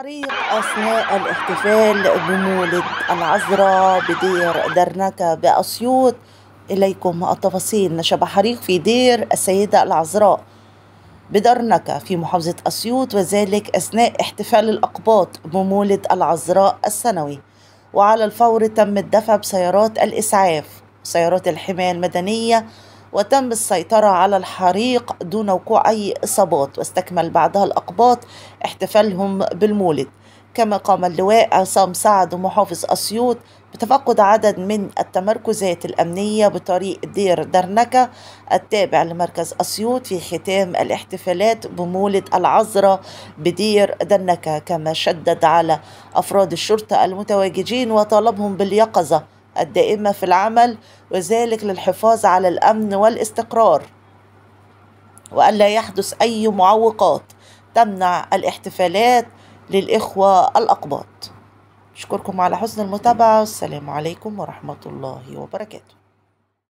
الحريق أثناء الاحتفال بمولد العذراء بدير درنكة بأسيوط إليكم التفاصيل نشب حريق في دير السيدة العذراء بدرنكة في محافظة أسيوط وذلك أثناء احتفال الأقباط بمولد العذراء السنوي وعلى الفور تم الدفع بسيارات الإسعاف سيارات الحماية المدنية وتم السيطرة على الحريق دون وقوع أي إصابات واستكمل بعدها الأقباط احتفالهم بالمولد كما قام اللواء عصام سعد ومحافظ أسيوط بتفقد عدد من التمركزات الأمنية بطريق دير درنكة التابع لمركز أسيوط في ختام الاحتفالات بمولد العذراء بدير درنكة كما شدد على أفراد الشرطة المتواجدين وطالبهم باليقظة الدائمة في العمل وذلك للحفاظ على الأمن والاستقرار لا يحدث أي معوقات تمنع الاحتفالات للإخوة الأقباط أشكركم على حسن المتابعة والسلام عليكم ورحمة الله وبركاته